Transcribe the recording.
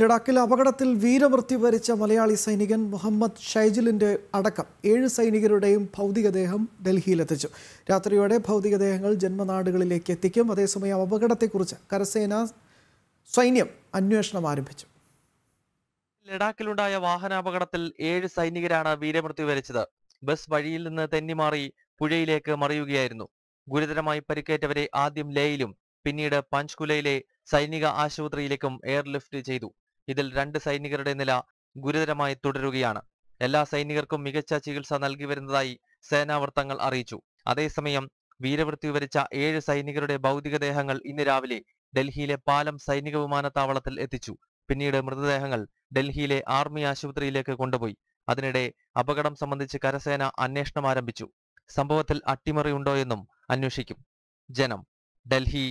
ലഡാക്കിൽ അപകടത്തിൽ വീരമൃത്യു വരിച്ച മലയാളി സൈനികൻ മുഹമ്മദ് ഷൈജിലിന്റെ അടക്കം ഏഴ് സൈനികരുടെയും ഭൗതികദേഹം ഡൽഹിയിലെത്തിച്ചു രാത്രിയോടെ ഭൗതികദേഹങ്ങൾ ജന്മനാടുകളിലേക്ക് എത്തിക്കും അതേസമയം അപകടത്തെക്കുറിച്ച് കരസേന സൈന്യം അന്വേഷണം ആരംഭിച്ചു ലഡാക്കിലുണ്ടായ വാഹനാപകടത്തിൽ ഏഴ് സൈനികരാണ് വീരമൃത്യു വരിച്ചത് ബസ് വഴിയിൽ നിന്ന് തെന്നിമാറി പുഴയിലേക്ക് മറിയുകയായിരുന്നു ഗുരുതരമായി പരിക്കേറ്റവരെ ആദ്യം ലേയിലും പിന്നീട് പഞ്ച്കുലയിലെ സൈനിക ആശുപത്രിയിലേക്കും എയർലിഫ്റ്റ് ചെയ്തു ഇതിൽ രണ്ട് സൈനികരുടെ നില ഗുരുതരമായി തുടരുകയാണ് എല്ലാ സൈനികർക്കും മികച്ച ചികിത്സ നൽകി വരുന്നതായി സേനാവൃത്തങ്ങൾ അറിയിച്ചു അതേസമയം വീരവൃത്തി വിവരിച്ച ഏഴ് സൈനികരുടെ ഭൗതികദേഹങ്ങൾ ഇന്ന് രാവിലെ ഡൽഹിയിലെ പാലം സൈനിക വിമാനത്താവളത്തിൽ എത്തിച്ചു പിന്നീട് മൃതദേഹങ്ങൾ ഡൽഹിയിലെ ആർമി ആശുപത്രിയിലേക്ക് കൊണ്ടുപോയി അതിനിടെ അപകടം സംബന്ധിച്ച് കരസേന അന്വേഷണം ആരംഭിച്ചു സംഭവത്തിൽ അട്ടിമറിയുണ്ടോയെന്നും അന്വേഷിക്കും ജനം ഡൽഹി